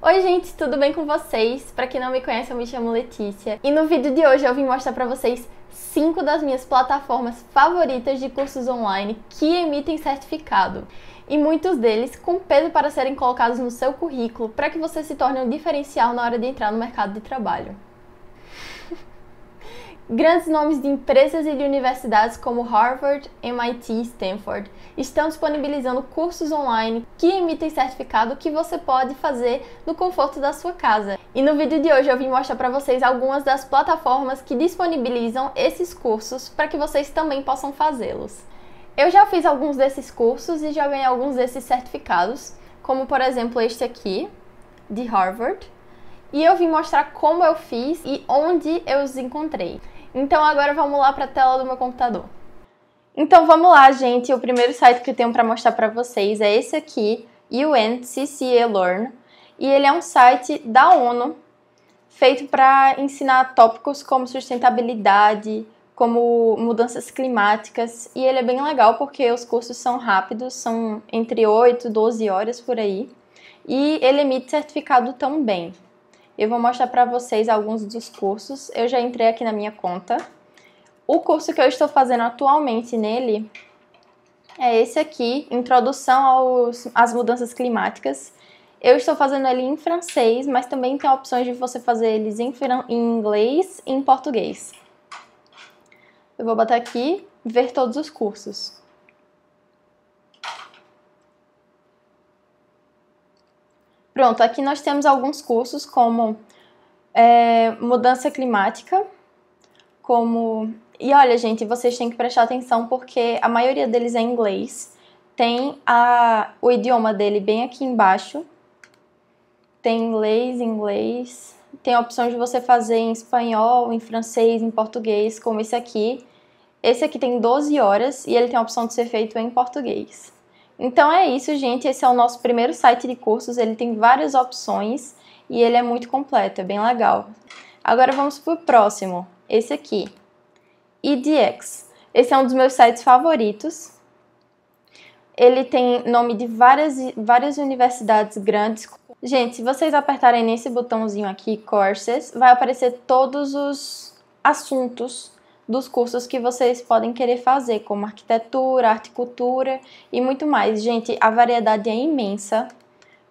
Oi gente, tudo bem com vocês? Para quem não me conhece, eu me chamo Letícia e no vídeo de hoje eu vim mostrar para vocês cinco das minhas plataformas favoritas de cursos online que emitem certificado e muitos deles com peso para serem colocados no seu currículo para que você se torne um diferencial na hora de entrar no mercado de trabalho. Grandes nomes de empresas e de universidades como Harvard, MIT e Stanford estão disponibilizando cursos online que emitem certificado que você pode fazer no conforto da sua casa. E no vídeo de hoje eu vim mostrar para vocês algumas das plataformas que disponibilizam esses cursos para que vocês também possam fazê-los. Eu já fiz alguns desses cursos e já ganhei alguns desses certificados, como por exemplo este aqui, de Harvard, e eu vim mostrar como eu fiz e onde eu os encontrei. Então agora vamos lá para a tela do meu computador. Então vamos lá, gente. O primeiro site que eu tenho para mostrar para vocês é esse aqui, UNCCE Learn, e ele é um site da ONU feito para ensinar tópicos como sustentabilidade, como mudanças climáticas, e ele é bem legal porque os cursos são rápidos, são entre 8 e 12 horas por aí, e ele emite certificado também. Eu vou mostrar para vocês alguns dos cursos. Eu já entrei aqui na minha conta. O curso que eu estou fazendo atualmente nele é esse aqui, Introdução aos, às Mudanças Climáticas. Eu estou fazendo ele em francês, mas também tem opções de você fazer eles em, em inglês e em português. Eu vou botar aqui, ver todos os cursos. Pronto, aqui nós temos alguns cursos como é, mudança climática, como. E olha, gente, vocês têm que prestar atenção porque a maioria deles é inglês. Tem a, o idioma dele bem aqui embaixo. Tem inglês, inglês. Tem a opção de você fazer em espanhol, em francês, em português, como esse aqui. Esse aqui tem 12 horas e ele tem a opção de ser feito em português. Então é isso, gente. Esse é o nosso primeiro site de cursos. Ele tem várias opções e ele é muito completo, é bem legal. Agora vamos para o próximo, esse aqui, EDX. Esse é um dos meus sites favoritos. Ele tem nome de várias, várias universidades grandes. Gente, se vocês apertarem nesse botãozinho aqui, Courses, vai aparecer todos os assuntos dos cursos que vocês podem querer fazer, como arquitetura, arte cultura e muito mais. Gente, a variedade é imensa.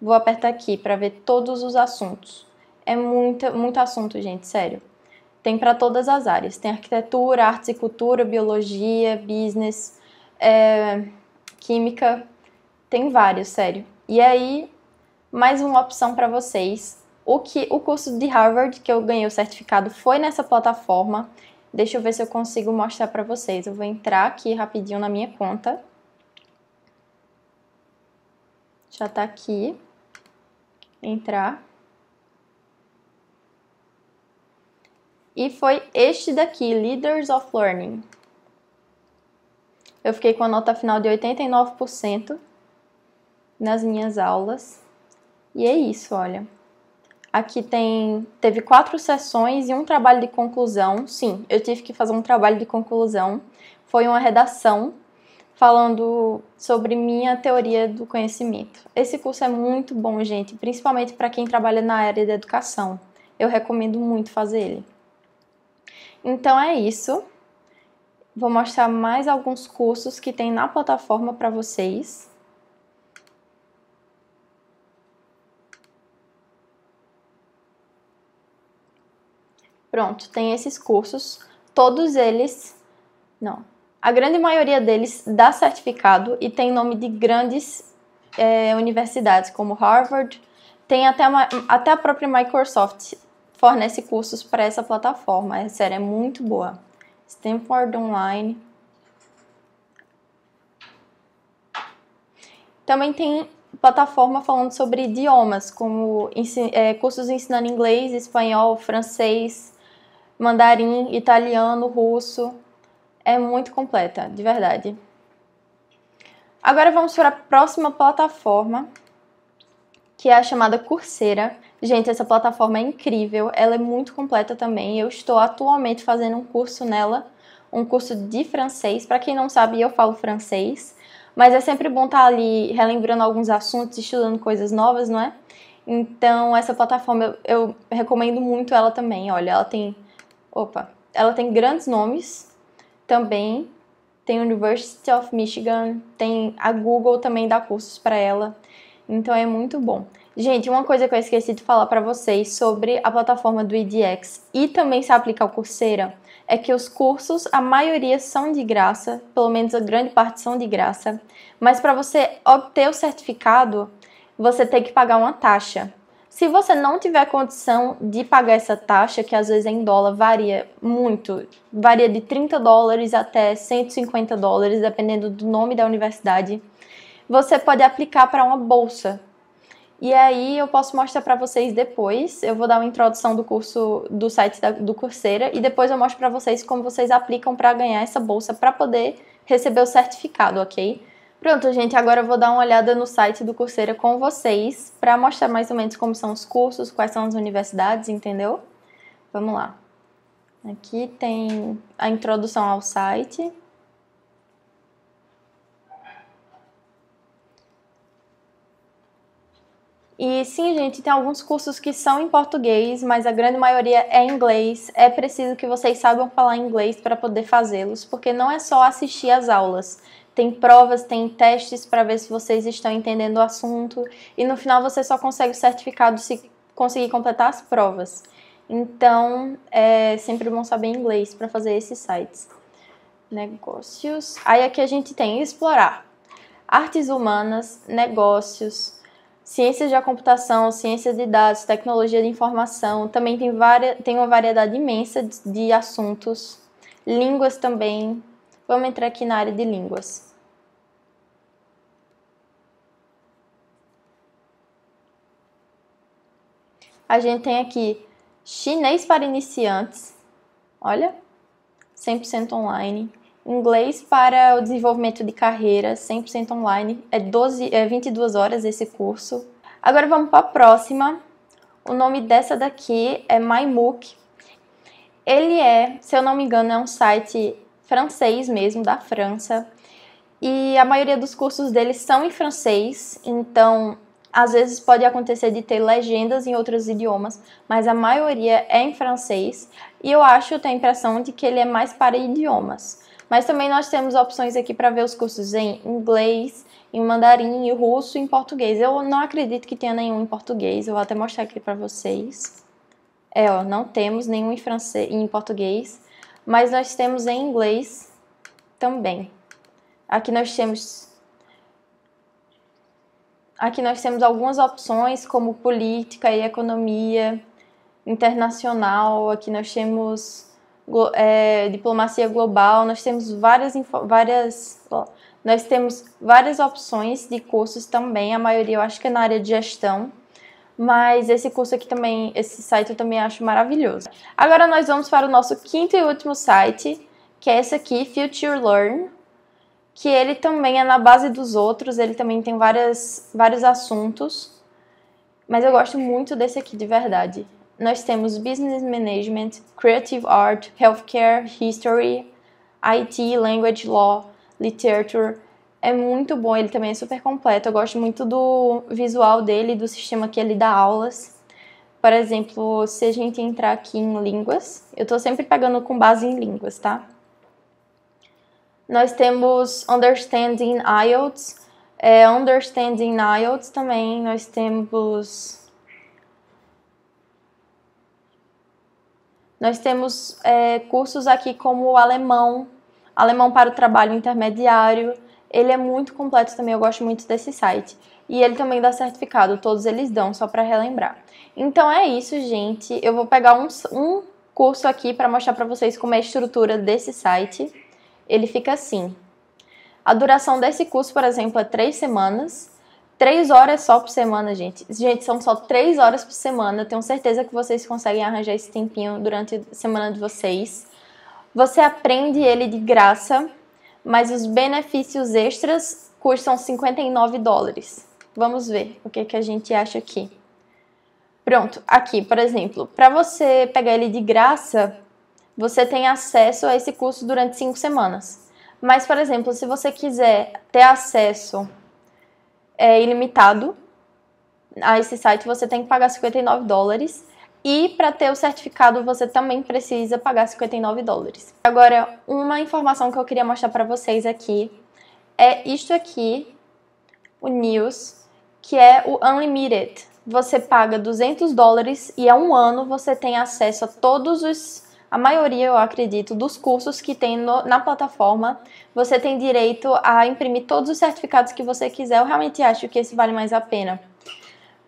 Vou apertar aqui para ver todos os assuntos. É muito, muito assunto, gente, sério. Tem para todas as áreas. Tem arquitetura, artes e cultura, biologia, business, é, química. Tem vários, sério. E aí, mais uma opção para vocês. O, que, o curso de Harvard que eu ganhei o certificado foi nessa plataforma Deixa eu ver se eu consigo mostrar para vocês. Eu vou entrar aqui rapidinho na minha conta. Já está aqui. Entrar. E foi este daqui, Leaders of Learning. Eu fiquei com a nota final de 89% nas minhas aulas. E é isso, olha. Aqui tem teve quatro sessões e um trabalho de conclusão. Sim, eu tive que fazer um trabalho de conclusão. Foi uma redação falando sobre minha teoria do conhecimento. Esse curso é muito bom, gente, principalmente para quem trabalha na área da educação. Eu recomendo muito fazer ele. Então é isso. Vou mostrar mais alguns cursos que tem na plataforma para vocês. Pronto, tem esses cursos, todos eles, não, a grande maioria deles dá certificado e tem nome de grandes é, universidades, como Harvard, tem até a, até a própria Microsoft fornece cursos para essa plataforma, é sério, é muito boa. Stanford Online. Também tem plataforma falando sobre idiomas, como é, cursos ensinando inglês, espanhol, francês, mandarim, italiano, russo. É muito completa, de verdade. Agora vamos para a próxima plataforma, que é a chamada Coursera. Gente, essa plataforma é incrível, ela é muito completa também. Eu estou atualmente fazendo um curso nela, um curso de francês. Para quem não sabe, eu falo francês, mas é sempre bom estar tá ali relembrando alguns assuntos, estudando coisas novas, não é? Então, essa plataforma eu, eu recomendo muito ela também. Olha, ela tem Opa, ela tem grandes nomes também. Tem University of Michigan, tem a Google também dá cursos para ela. Então é muito bom. Gente, uma coisa que eu esqueci de falar para vocês sobre a plataforma do EDX e também se aplica ao Coursera é que os cursos, a maioria são de graça, pelo menos a grande parte são de graça, mas para você obter o certificado, você tem que pagar uma taxa. Se você não tiver condição de pagar essa taxa, que às vezes em dólar varia muito, varia de 30 dólares até 150 dólares, dependendo do nome da universidade, você pode aplicar para uma bolsa. E aí eu posso mostrar para vocês depois. Eu vou dar uma introdução do curso do site da, do Coursera e depois eu mostro para vocês como vocês aplicam para ganhar essa bolsa para poder receber o certificado, ok? Pronto, gente, agora eu vou dar uma olhada no site do Coursera com vocês para mostrar mais ou menos como são os cursos, quais são as universidades, entendeu? Vamos lá. Aqui tem a introdução ao site. E sim, gente, tem alguns cursos que são em português, mas a grande maioria é em inglês. É preciso que vocês saibam falar inglês para poder fazê-los, porque não é só assistir às aulas tem provas, tem testes para ver se vocês estão entendendo o assunto. E no final você só consegue o certificado se conseguir completar as provas. Então é sempre bom saber inglês para fazer esses sites. Negócios. Aí aqui a gente tem explorar artes humanas, negócios, ciências da computação, ciências de dados, tecnologia de informação, também tem, varia, tem uma variedade imensa de, de assuntos, línguas também. Vamos entrar aqui na área de línguas. A gente tem aqui chinês para iniciantes, olha, 100% online. Inglês para o desenvolvimento de carreira, 100% online. É, 12, é 22 horas esse curso. Agora vamos para a próxima. O nome dessa daqui é MyMook. Ele é, se eu não me engano, é um site francês mesmo, da França. E a maioria dos cursos dele são em francês, então às vezes pode acontecer de ter legendas em outros idiomas, mas a maioria é em francês e eu acho, tenho a impressão de que ele é mais para idiomas. Mas também nós temos opções aqui para ver os cursos em inglês, em mandarim, em russo e em português. Eu não acredito que tenha nenhum em português, eu vou até mostrar aqui para vocês. É, ó, não temos nenhum em, francês, em português, mas nós temos em inglês também. Aqui nós temos Aqui nós temos algumas opções, como política e economia internacional, aqui nós temos é, diplomacia global, nós temos várias, várias ó, nós temos várias opções de cursos também, a maioria eu acho que é na área de gestão, mas esse curso aqui também, esse site eu também acho maravilhoso. Agora nós vamos para o nosso quinto e último site, que é esse aqui, Future Learn que ele também é na base dos outros, ele também tem várias, vários assuntos, mas eu gosto muito desse aqui de verdade. Nós temos Business Management, Creative Art, Healthcare, History, IT, Language Law, Literature. É muito bom, ele também é super completo. Eu gosto muito do visual dele, do sistema que ele dá aulas. Por exemplo, se a gente entrar aqui em línguas, eu estou sempre pegando com base em línguas, tá? Nós temos Understanding IELTS, é, Understanding IELTS também, nós temos. Nós temos é, cursos aqui como o alemão, alemão para o trabalho intermediário. Ele é muito completo também, eu gosto muito desse site. E ele também dá certificado, todos eles dão, só para relembrar. Então é isso, gente. Eu vou pegar um, um curso aqui para mostrar para vocês como é a estrutura desse site ele fica assim. A duração desse curso, por exemplo, é três semanas. Três horas só por semana, gente. Gente, são só três horas por semana. Tenho certeza que vocês conseguem arranjar esse tempinho durante a semana de vocês. Você aprende ele de graça, mas os benefícios extras custam 59 dólares. Vamos ver o que, que a gente acha aqui. Pronto, aqui, por exemplo, para você pegar ele de graça, você tem acesso a esse curso durante cinco semanas. Mas, por exemplo, se você quiser ter acesso é, ilimitado a esse site, você tem que pagar 59 dólares. E para ter o certificado, você também precisa pagar 59 dólares. Agora, uma informação que eu queria mostrar para vocês aqui é isto aqui, o News, que é o Unlimited. Você paga 200 dólares e a um ano você tem acesso a todos os a maioria, eu acredito, dos cursos que tem no, na plataforma, você tem direito a imprimir todos os certificados que você quiser. Eu realmente acho que esse vale mais a pena.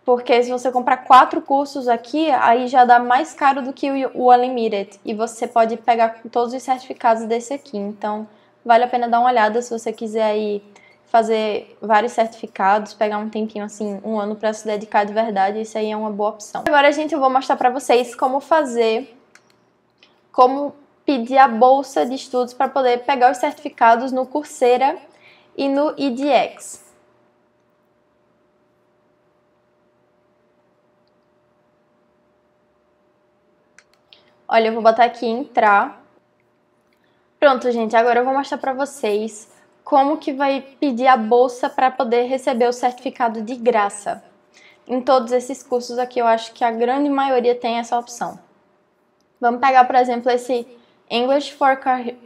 Porque se você comprar quatro cursos aqui, aí já dá mais caro do que o, o Unlimited. E você pode pegar todos os certificados desse aqui. Então, vale a pena dar uma olhada se você quiser aí fazer vários certificados, pegar um tempinho assim, um ano para se dedicar de verdade, isso aí é uma boa opção. Agora, gente, eu vou mostrar para vocês como fazer como pedir a bolsa de estudos para poder pegar os certificados no Coursera e no EDX. Olha, eu vou botar aqui entrar. Pronto, gente, agora eu vou mostrar para vocês como que vai pedir a bolsa para poder receber o certificado de graça. Em todos esses cursos aqui, eu acho que a grande maioria tem essa opção. Vamos pegar, por exemplo, esse English for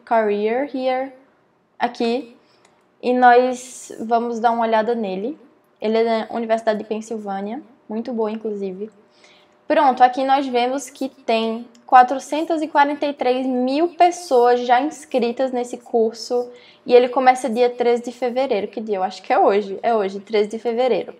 Career here aqui e nós vamos dar uma olhada nele. Ele é da Universidade de Pensilvânia, muito boa inclusive. Pronto, aqui nós vemos que tem 443 mil pessoas já inscritas nesse curso e ele começa dia 13 de fevereiro, que dia? Eu acho que é hoje, é hoje, 13 de fevereiro.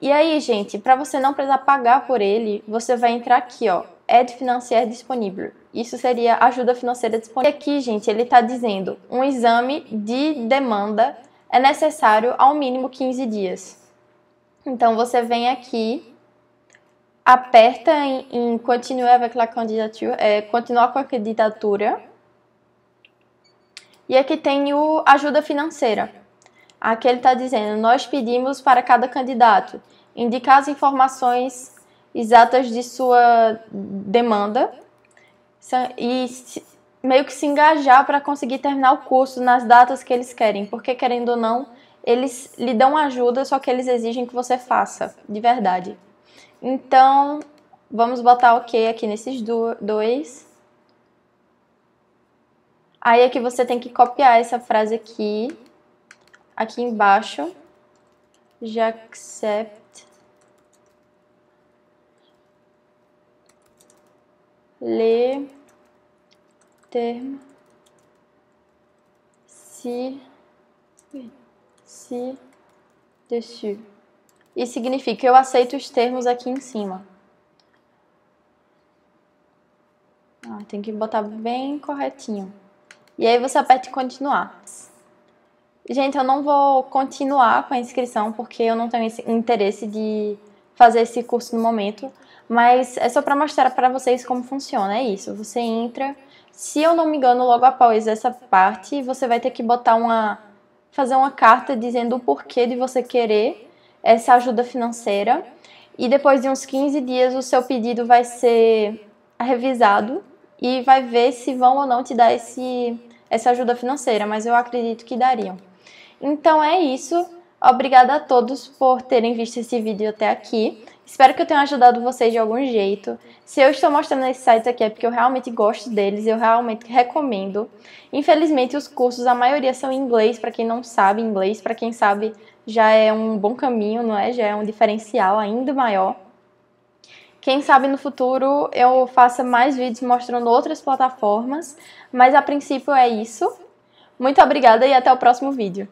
E aí, gente, para você não precisar pagar por ele, você vai entrar aqui, ó, aide é financière disponível. Isso seria ajuda financeira disponível. E aqui, gente, ele está dizendo um exame de demanda é necessário ao mínimo 15 dias. Então, você vem aqui, aperta em, em continuar avec la candidature, é, continuar com a candidatura. E aqui tem o ajuda financeira. Aqui ele está dizendo, nós pedimos para cada candidato indicar as informações exatas de sua demanda e meio que se engajar para conseguir terminar o curso nas datas que eles querem, porque querendo ou não, eles lhe dão ajuda, só que eles exigem que você faça, de verdade. Então, vamos botar OK aqui nesses dois. Aí é que você tem que copiar essa frase aqui, aqui embaixo. já J'accepte le termes si, si, dessus. E significa eu aceito os termos aqui em cima. Ah, tem que botar bem corretinho. E aí você aperta continuar. Gente, eu não vou continuar com a inscrição porque eu não tenho interesse de fazer esse curso no momento. Mas é só para mostrar para vocês como funciona, é isso. Você entra, se eu não me engano, logo após essa parte, você vai ter que botar uma fazer uma carta dizendo o porquê de você querer essa ajuda financeira. E depois de uns 15 dias o seu pedido vai ser revisado e vai ver se vão ou não te dar esse essa ajuda financeira, mas eu acredito que dariam. Então é isso. Obrigada a todos por terem visto esse vídeo até aqui. Espero que eu tenha ajudado vocês de algum jeito. Se eu estou mostrando esses sites aqui é porque eu realmente gosto deles, eu realmente recomendo. Infelizmente, os cursos, a maioria são em inglês, para quem não sabe inglês, para quem sabe já é um bom caminho, não é? Já é um diferencial ainda maior. Quem sabe no futuro eu faça mais vídeos mostrando outras plataformas, mas a princípio é isso. Muito obrigada e até o próximo vídeo.